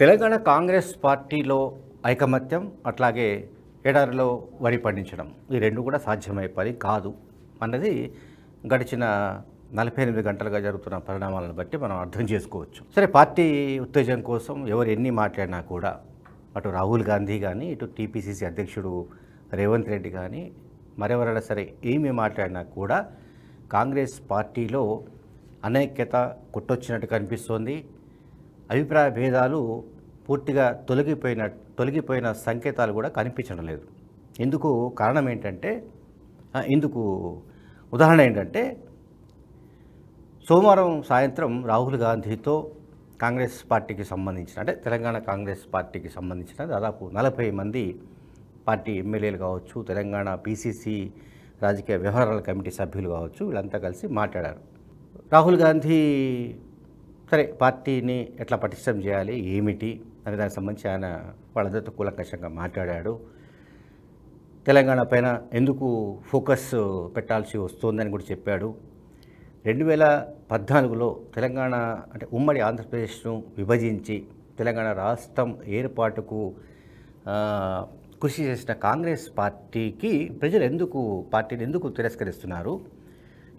తెలంగాణ కాంగ్రెస్ పార్టీలో ఐకమత్యం అట్లాగే ఎడారిలో వరి పండించడం ఈ రెండు కూడా సాధ్యమయ్యే పని కాదు అన్నది గడిచిన నలభై ఎనిమిది గంటలుగా జరుగుతున్న పరిణామాలను బట్టి మనం అర్థం చేసుకోవచ్చు సరే పార్టీ ఉత్తేజం కోసం ఎవరు ఎన్ని మాట్లాడినా కూడా అటు రాహుల్ గాంధీ కానీ ఇటు టీపీసీసీ అధ్యక్షుడు రేవంత్ రెడ్డి కానీ మరెవరైనా సరే ఏమి మాట్లాడినా కూడా కాంగ్రెస్ పార్టీలో అనైక్యత కొట్టొచ్చినట్టు కనిపిస్తోంది అభిప్రాయ భేదాలు పూర్తిగా తొలగిపోయిన తొలగిపోయిన సంకేతాలు కూడా కనిపించడం లేదు ఇందుకు కారణం ఏంటంటే ఇందుకు ఉదాహరణ ఏంటంటే సోమవారం సాయంత్రం రాహుల్ గాంధీతో కాంగ్రెస్ పార్టీకి సంబంధించిన అంటే తెలంగాణ కాంగ్రెస్ పార్టీకి సంబంధించిన దాదాపు నలభై మంది పార్టీ ఎమ్మెల్యేలు కావచ్చు తెలంగాణ పీసీసీ రాజకీయ వ్యవహారాల కమిటీ సభ్యులు కావచ్చు వీళ్ళంతా కలిసి మాట్లాడారు రాహుల్ గాంధీ సరే పార్టీని ఎట్లా పటిష్టం చేయాలి ఏమిటి అనే దానికి సంబంధించి ఆయన వాళ్ళందరితో కూలంకషంగా మాట్లాడాడు తెలంగాణ పైన ఎందుకు ఫోకస్ పెట్టాల్సి వస్తుందని కూడా చెప్పాడు రెండు వేల పద్నాలుగులో తెలంగాణ అంటే ఉమ్మడి ఆంధ్రప్రదేశ్ను విభజించి తెలంగాణ రాష్ట్రం ఏర్పాటుకు కృషి చేసిన కాంగ్రెస్ పార్టీకి ప్రజలు ఎందుకు పార్టీని ఎందుకు తిరస్కరిస్తున్నారు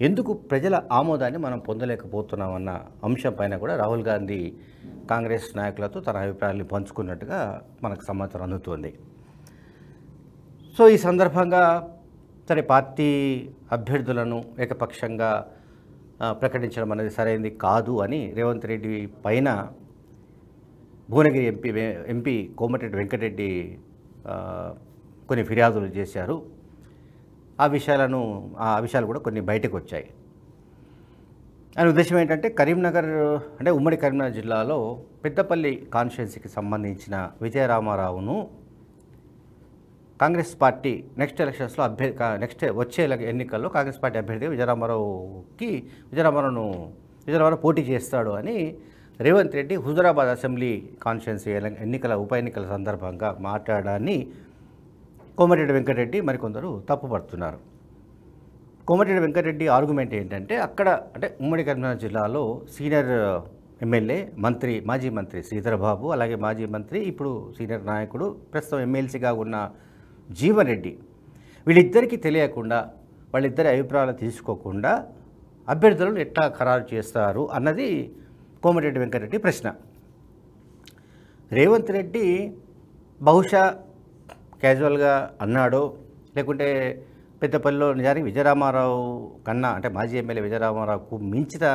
ఎందుకు ప్రజల ఆమోదాన్ని మనం పొందలేకపోతున్నామన్న అంశం పైన కూడా రాహుల్ గాంధీ కాంగ్రెస్ నాయకులతో తన అభిప్రాయాన్ని పంచుకున్నట్టుగా మనకు సమాచారం అందుతోంది సో ఈ సందర్భంగా సరే పార్టీ అభ్యర్థులను ఏకపక్షంగా ప్రకటించడం అనేది సరైనది కాదు అని రేవంత్ రెడ్డి పైన భువనగిరి ఎంపీ ఎంపీ కోమటిరెడ్డి వెంకటరెడ్డి కొన్ని ఫిర్యాదులు చేశారు ఆ విషయాలను ఆ విషయాలు కూడా కొన్ని బయటకు వచ్చాయి ఆయన ఉద్దేశం ఏంటంటే కరీంనగర్ అంటే ఉమ్మడి కరీంనగర్ జిల్లాలో పెద్దపల్లి కాన్స్టిట్యున్సీకి సంబంధించిన విజయరామారావును కాంగ్రెస్ పార్టీ నెక్స్ట్ ఎలక్షన్స్లో అభ్యర్థి నెక్స్ట్ వచ్చే ఎన్నికల్లో కాంగ్రెస్ పార్టీ అభ్యర్థిగా విజయరామారావుకి విజయరామారావును విజయరామారావు పోటీ చేస్తాడు అని రేవంత్ రెడ్డి హుజురాబాద్ అసెంబ్లీ కాన్స్టిట్యున్సీ ఎన్నికల ఉప ఎన్నికల సందర్భంగా మాట్లాడాన్ని కోమటిరెడ్డి వెంకటరెడ్డి మరికొందరు తప్పుపడుతున్నారు కోమటిరెడ్డి వెంకటరెడ్డి ఆర్గ్యుమెంట్ ఏంటంటే అక్కడ అంటే ఉమ్మడి కరీంనగర్ జిల్లాలో సీనియర్ ఎమ్మెల్యే మంత్రి మాజీ మంత్రి బాబు అలాగే మాజీ మంత్రి ఇప్పుడు సీనియర్ నాయకుడు ప్రస్తుతం ఎమ్మెల్సీగా ఉన్న జీవన్ రెడ్డి వీళ్ళిద్దరికీ తెలియకుండా వాళ్ళిద్దరి అభిప్రాయాలు తీసుకోకుండా అభ్యర్థులను ఎట్లా ఖరారు చేస్తారు అన్నది కోమటిరెడ్డి వెంకటరెడ్డి ప్రశ్న రేవంత్ రెడ్డి బహుశా క్యాజువల్గా అన్నాడో లేకుంటే పెద్దపల్లిలో నిజానికి విజయరామారావు కన్నా అంటే మాజీ ఎమ్మెల్యే విజయరామారావుకు మించిన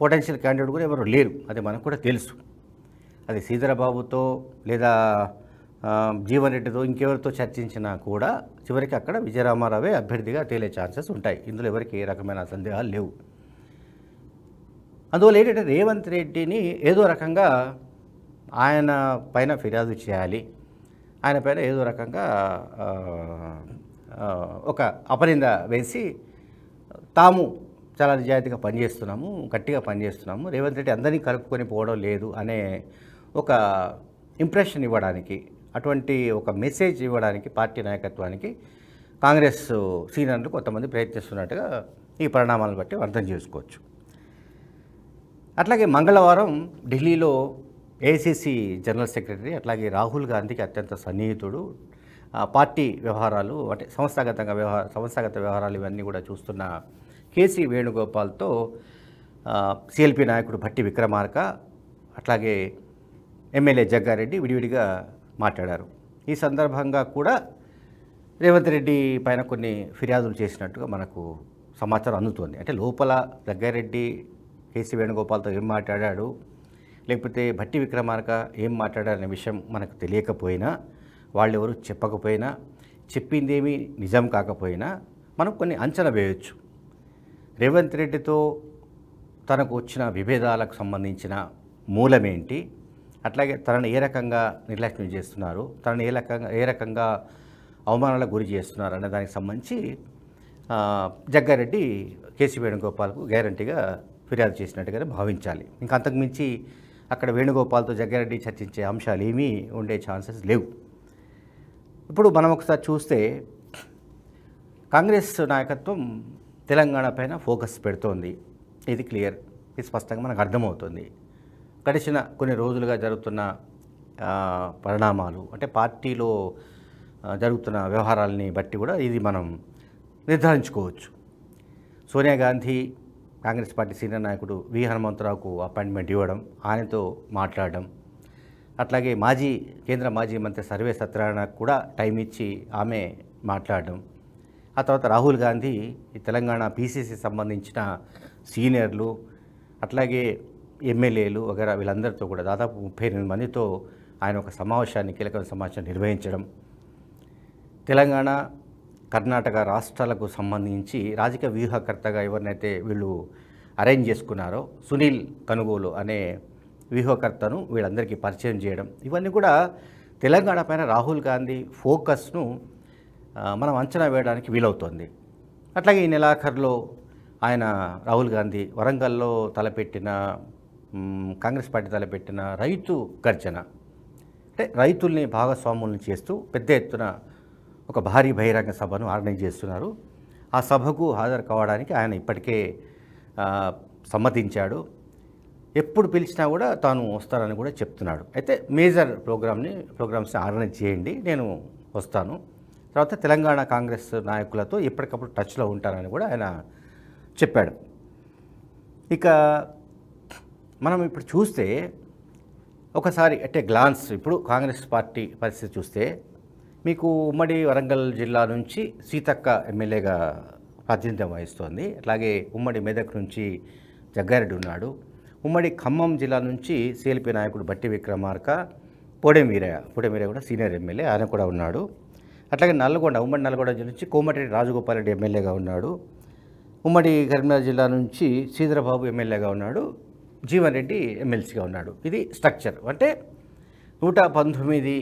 పొటెన్షియల్ క్యాండిడేట్ కూడా ఎవరు లేరు అది మనకు కూడా తెలుసు అది శ్రీధరబాబుతో లేదా జీవన్ రెడ్డితో ఇంకెవరితో చర్చించినా కూడా చివరికి అక్కడ విజయరామారావే అభ్యర్థిగా తేలే ఛాన్సెస్ ఉంటాయి ఇందులో ఎవరికి ఏ రకమైన సందేహాలు లేవు అందువల్ల ఏంటంటే రేవంత్ రెడ్డిని ఏదో రకంగా ఆయన పైన ఫిర్యాదు చేయాలి ఆయన పైన ఏదో రకంగా ఒక అపనింద వేసి తాము చాలా నిజాయితీగా పనిచేస్తున్నాము గట్టిగా పనిచేస్తున్నాము రేవంత్ రెడ్డి అందరినీ కలుపుకొని పోవడం లేదు అనే ఒక ఇంప్రెషన్ ఇవ్వడానికి అటువంటి ఒక మెసేజ్ ఇవ్వడానికి పార్టీ నాయకత్వానికి కాంగ్రెస్ సీనియర్లు కొంతమంది ప్రయత్నిస్తున్నట్టుగా ఈ పరిణామాలను బట్టి అర్థం చేసుకోవచ్చు అట్లాగే మంగళవారం ఢిల్లీలో ఏసీసీ జనరల్ సెక్రటరీ అట్లాగే రాహుల్ గాంధీకి అత్యంత సన్నిహితుడు పార్టీ వ్యవహారాలు అంటే సంస్థాగతంగా వ్యవహార సంస్థాగత వ్యవహారాలు ఇవన్నీ కూడా చూస్తున్న కేసీ వేణుగోపాల్తో సిఎల్పి నాయకుడు భట్టి విక్రమార్క అట్లాగే ఎమ్మెల్యే జగ్గారెడ్డి విడివిడిగా మాట్లాడారు ఈ సందర్భంగా కూడా రేవంత్ రెడ్డి పైన కొన్ని ఫిర్యాదులు చేసినట్టుగా మనకు సమాచారం అందుతోంది అంటే లోపల జగ్గారెడ్డి కేసీ వేణుగోపాల్తో ఏం మాట్లాడాడు లేకపోతే భట్టి విక్రమార్క ఏం మాట్లాడారనే విషయం మనకు తెలియకపోయినా వాళ్ళు ఎవరు చెప్పకపోయినా చెప్పిందేమీ నిజం కాకపోయినా మనం కొన్ని అంచనా వేయవచ్చు రేవంత్ రెడ్డితో తనకు వచ్చిన విభేదాలకు సంబంధించిన మూలమేంటి అట్లాగే తనను ఏ రకంగా నిర్లక్ష్యం చేస్తున్నారు తనను ఏ రకంగా ఏ రకంగా అవమానాలకు గురి చేస్తున్నారు అనే దానికి సంబంధించి జగ్గారెడ్డి కేసీ వేణుగోపాల్కు గ్యారంటీగా ఫిర్యాదు చేసినట్టుగానే భావించాలి ఇంకా అంతకుమించి అక్కడ వేణుగోపాల్తో జగ్గారెడ్డి చర్చించే అంశాలు ఏమీ ఉండే ఛాన్సెస్ లేవు ఇప్పుడు మనం ఒకసారి చూస్తే కాంగ్రెస్ నాయకత్వం తెలంగాణ పైన ఫోకస్ పెడుతోంది ఇది క్లియర్ ఇది స్పష్టంగా మనకు అర్థమవుతుంది గడిచిన కొన్ని రోజులుగా జరుగుతున్న పరిణామాలు అంటే పార్టీలో జరుగుతున్న వ్యవహారాలని బట్టి కూడా ఇది మనం నిర్ధారించుకోవచ్చు సోనియా గాంధీ కాంగ్రెస్ పార్టీ సీనియర్ నాయకుడు వి హనుమంతరావుకు అపాయింట్మెంట్ ఇవ్వడం ఆయనతో మాట్లాడడం అట్లాగే మాజీ కేంద్ర మాజీ మంత్రి సర్వే సత్యనారాయణకు కూడా టైం ఇచ్చి ఆమె మాట్లాడడం ఆ తర్వాత రాహుల్ గాంధీ తెలంగాణ పీసీసీ సంబంధించిన సీనియర్లు అట్లాగే ఎమ్మెల్యేలు వగేరా వీళ్ళందరితో కూడా దాదాపు ముప్పై ఎనిమిది మందితో ఆయన ఒక సమావేశాన్ని కీలకమైన సమావేశాన్ని నిర్వహించడం తెలంగాణ కర్ణాటక రాష్ట్రాలకు సంబంధించి రాజకీయ వ్యూహకర్తగా ఎవరినైతే వీళ్ళు అరేంజ్ చేసుకున్నారో సునీల్ కనుగోలు అనే వ్యూహకర్తను వీళ్ళందరికీ పరిచయం చేయడం ఇవన్నీ కూడా తెలంగాణ పైన రాహుల్ గాంధీ ఫోకస్ను మనం అంచనా వేయడానికి వీలవుతోంది అట్లాగే ఈ నెలాఖరులో ఆయన రాహుల్ గాంధీ వరంగల్లో తలపెట్టిన కాంగ్రెస్ పార్టీ తలపెట్టిన రైతు గర్జన అంటే రైతుల్ని భాగస్వాములను చేస్తూ పెద్ద ఎత్తున ఒక భారీ బహిరంగ సభను ఆర్గనైజ్ చేస్తున్నారు ఆ సభకు హాజరు కావడానికి ఆయన ఇప్పటికే సమ్మతించాడు ఎప్పుడు పిలిచినా కూడా తాను వస్తారని కూడా చెప్తున్నాడు అయితే మేజర్ ప్రోగ్రామ్ని ప్రోగ్రామ్స్ని ఆర్గనైజ్ చేయండి నేను వస్తాను తర్వాత తెలంగాణ కాంగ్రెస్ నాయకులతో ఎప్పటికప్పుడు టచ్లో ఉంటారని కూడా ఆయన చెప్పాడు ఇక మనం ఇప్పుడు చూస్తే ఒకసారి అంటే గ్లాన్స్ ఇప్పుడు కాంగ్రెస్ పార్టీ పరిస్థితి చూస్తే మీకు ఉమ్మడి వరంగల్ జిల్లా నుంచి సీతక్క ఎమ్మెల్యేగా ప్రాతినిధ్యం వహిస్తోంది అలాగే ఉమ్మడి మెదక్ నుంచి జగ్గారెడ్డి ఉన్నాడు ఉమ్మడి ఖమ్మం జిల్లా నుంచి సిఎల్పి నాయకుడు బట్టి విక్రమార్క పోడెం వీరయ్య కూడా సీనియర్ ఎమ్మెల్యే ఆయన కూడా ఉన్నాడు అట్లాగే నల్గొండ ఉమ్మడి నల్గొండ జిల్లా నుంచి కోమటిరెడ్డి రాజగోపాల్ రెడ్డి ఎమ్మెల్యేగా ఉన్నాడు ఉమ్మడి కరీంనగర్ జిల్లా నుంచి శ్రీధరబాబు ఎమ్మెల్యేగా ఉన్నాడు జీవన్ రెడ్డి ఎమ్మెల్సీగా ఉన్నాడు ఇది స్ట్రక్చర్ అంటే నూట పంతొమ్మిది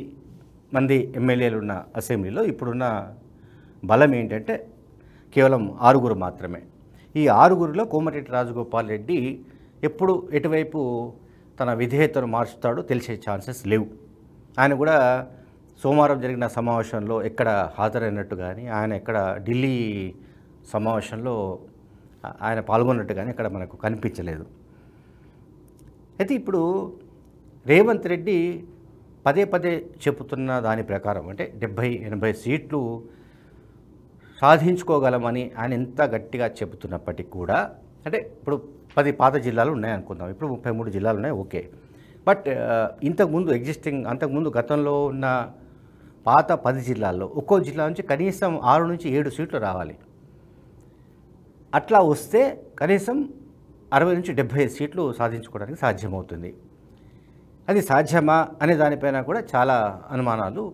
మంది ఎమ్మెల్యేలు ఉన్న అసెంబ్లీలో ఇప్పుడున్న బలం ఏంటంటే కేవలం ఆరుగురు మాత్రమే ఈ ఆరుగురిలో కోమటిరెడ్డి రాజగోపాల్ రెడ్డి ఎప్పుడు ఎటువైపు తన విధేయతను మార్చుతాడో తెలిసే ఛాన్సెస్ లేవు ఆయన కూడా సోమవారం జరిగిన సమావేశంలో ఎక్కడ హాజరైనట్టు కానీ ఆయన ఎక్కడ ఢిల్లీ సమావేశంలో ఆయన పాల్గొన్నట్టు కానీ ఇక్కడ మనకు కనిపించలేదు అయితే ఇప్పుడు రేవంత్ రెడ్డి పదే పదే చెబుతున్న దాని ప్రకారం అంటే డెబ్భై ఎనభై సీట్లు సాధించుకోగలమని ఆయన ఎంత గట్టిగా చెబుతున్నప్పటికీ కూడా అంటే ఇప్పుడు పది పాత జిల్లాలు ఉన్నాయి అనుకుందాం ఇప్పుడు ముప్పై మూడు జిల్లాలు ఉన్నాయి ఓకే బట్ ఇంతకుముందు ఎగ్జిస్టింగ్ అంతకుముందు గతంలో ఉన్న పాత పది జిల్లాల్లో ఒక్కో జిల్లా నుంచి కనీసం ఆరు నుంచి ఏడు సీట్లు రావాలి అట్లా వస్తే కనీసం అరవై నుంచి డెబ్భై సీట్లు సాధించుకోవడానికి సాధ్యమవుతుంది అది సాధ్యమా అనే దానిపైన కూడా చాలా అనుమానాలు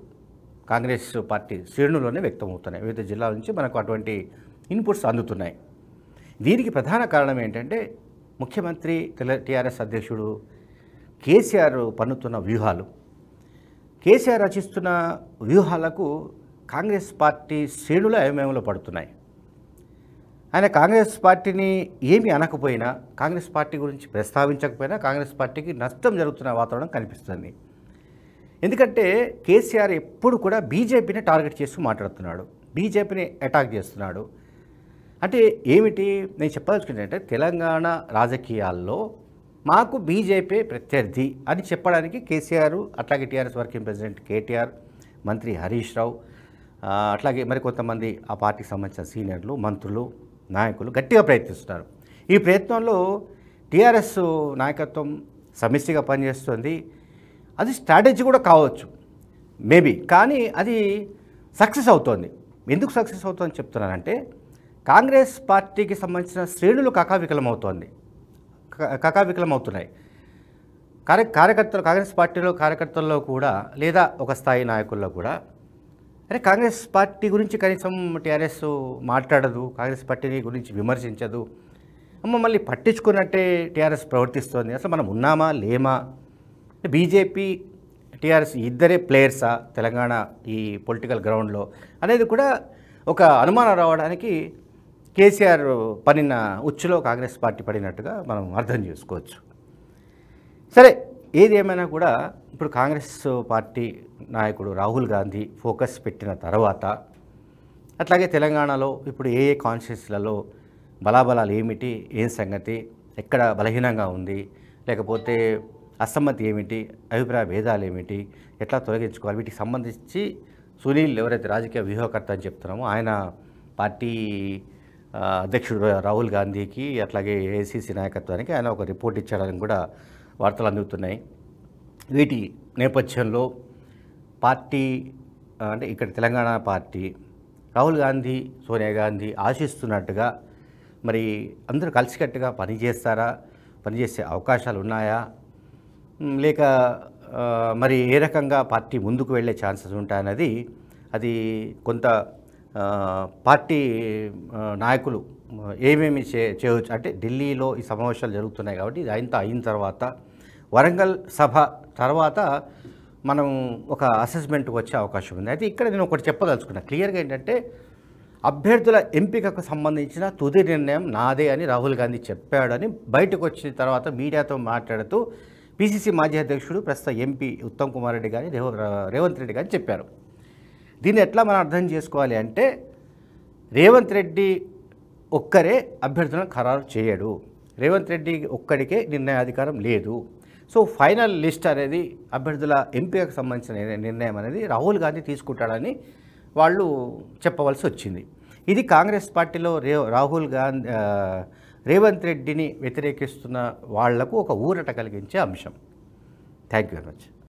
కాంగ్రెస్ పార్టీ శ్రేణుల్లోనే వ్యక్తమవుతున్నాయి వివిధ జిల్లాల నుంచి మనకు అటువంటి ఇన్పుట్స్ అందుతున్నాయి దీనికి ప్రధాన కారణం ఏంటంటే ముఖ్యమంత్రి టీఆర్ఎస్ అధ్యక్షుడు కేసీఆర్ పన్నుతున్న వ్యూహాలు కేసీఆర్ రచిస్తున్న వ్యూహాలకు కాంగ్రెస్ పార్టీ శ్రేణులు అయోమయంలో పడుతున్నాయి ఆయన కాంగ్రెస్ పార్టీని ఏమి అనకపోయినా కాంగ్రెస్ పార్టీ గురించి ప్రస్తావించకపోయినా కాంగ్రెస్ పార్టీకి నష్టం జరుగుతున్న వాతావరణం కనిపిస్తుంది ఎందుకంటే కేసీఆర్ ఎప్పుడు కూడా బీజేపీని టార్గెట్ చేస్తూ మాట్లాడుతున్నాడు బీజేపీని అటాక్ చేస్తున్నాడు అంటే ఏమిటి నేను చెప్పదలుచుకుంటే తెలంగాణ రాజకీయాల్లో మాకు బీజేపీ ప్రత్యర్థి అని చెప్పడానికి కేసీఆర్ అట్లాగే టీఆర్ఎస్ వర్కింగ్ ప్రెసిడెంట్ కేటీఆర్ మంత్రి హరీష్ రావు అట్లాగే మరి కొంతమంది ఆ పార్టీకి సంబంధించిన సీనియర్లు మంత్రులు నాయకులు గట్టిగా ప్రయత్నిస్తున్నారు ఈ ప్రయత్నంలో టీఆర్ఎస్ నాయకత్వం సమిష్టిగా పనిచేస్తుంది అది స్ట్రాటజీ కూడా కావచ్చు మేబీ కానీ అది సక్సెస్ అవుతోంది ఎందుకు సక్సెస్ అవుతుందని చెప్తున్నానంటే కాంగ్రెస్ పార్టీకి సంబంధించిన శ్రేణులు కకావికలమవుతోంది కకావికలమవుతున్నాయి కార్య కార్యకర్తలు కాంగ్రెస్ పార్టీలో కార్యకర్తల్లో కూడా లేదా ఒక స్థాయి నాయకుల్లో కూడా అరే కాంగ్రెస్ పార్టీ గురించి కనీసం టీఆర్ఎస్ మాట్లాడదు కాంగ్రెస్ పార్టీని గురించి విమర్శించదు మమ్మల్ని పట్టించుకున్నట్టే టీఆర్ఎస్ ప్రవర్తిస్తోంది అసలు మనం ఉన్నామా లేమా బీజేపీ టీఆర్ఎస్ ఇద్దరే ప్లేయర్సా తెలంగాణ ఈ పొలిటికల్ గ్రౌండ్లో అనేది కూడా ఒక అనుమానం రావడానికి కేసీఆర్ పడిన ఉచ్చులో కాంగ్రెస్ పార్టీ పడినట్టుగా మనం అర్థం చేసుకోవచ్చు సరే ఏది ఏమైనా కూడా ఇప్పుడు కాంగ్రెస్ పార్టీ నాయకుడు రాహుల్ గాంధీ ఫోకస్ పెట్టిన తర్వాత అట్లాగే తెలంగాణలో ఇప్పుడు ఏ ఏ కాన్స్టిట్యూన్సీలలో బలాబలాలు ఏమిటి ఏం సంగతి ఎక్కడ బలహీనంగా ఉంది లేకపోతే అసమ్మతి ఏమిటి అభిప్రాయ భేదాలు ఏమిటి ఎట్లా తొలగించుకోవాలి వీటికి సంబంధించి సునీల్ ఎవరైతే రాజకీయ వ్యూహకర్త అని చెప్తున్నామో ఆయన పార్టీ అధ్యక్షుడు రాహుల్ గాంధీకి అట్లాగే ఏఐసిసి నాయకత్వానికి ఆయన ఒక రిపోర్ట్ ఇచ్చాడని కూడా వార్తలు అందుతున్నాయి వీటి నేపథ్యంలో పార్టీ అంటే ఇక్కడ తెలంగాణ పార్టీ రాహుల్ గాంధీ సోనియా గాంధీ ఆశిస్తున్నట్టుగా మరి అందరూ కలిసికట్టుగా పనిచేస్తారా పనిచేసే అవకాశాలు ఉన్నాయా లేక మరి ఏ రకంగా పార్టీ ముందుకు వెళ్ళే ఛాన్సెస్ ఉంటాయన్నది అది కొంత పార్టీ నాయకులు ఏమేమి చే చేయవచ్చు అంటే ఢిల్లీలో ఈ సమావేశాలు జరుగుతున్నాయి కాబట్టి ఇది అయిన అయిన తర్వాత వరంగల్ సభ తర్వాత మనం ఒక అసెస్మెంట్కి వచ్చే అవకాశం ఉంది అయితే ఇక్కడ నేను ఒకటి చెప్పదలుచుకున్నా క్లియర్గా ఏంటంటే అభ్యర్థుల ఎంపికకు సంబంధించిన తుది నిర్ణయం నాదే అని రాహుల్ గాంధీ చెప్పాడని బయటకు వచ్చిన తర్వాత మీడియాతో మాట్లాడుతూ పీసీసీ మాజీ అధ్యక్షుడు ప్రస్తుత ఎంపీ ఉత్తమ్ కుమార్ రెడ్డి కానీ రేవ రేవంత్ రెడ్డి కానీ చెప్పారు దీన్ని ఎట్లా మనం అర్థం చేసుకోవాలి అంటే రేవంత్ రెడ్డి ఒక్కరే అభ్యర్థులను ఖరారు చేయడు రేవంత్ రెడ్డి ఒక్కడికే నిర్ణయాధికారం లేదు సో ఫైనల్ లిస్ట్ అనేది అభ్యర్థుల ఎంపికకు సంబంధించిన నిర్ణయం అనేది రాహుల్ గాంధీ తీసుకుంటాడని వాళ్ళు చెప్పవలసి వచ్చింది ఇది కాంగ్రెస్ పార్టీలో రే రాహుల్ గాంధీ రేవంత్ రెడ్డిని వ్యతిరేకిస్తున్న వాళ్లకు ఒక ఊరట కలిగించే అంశం థ్యాంక్ యూ వెరీ మచ్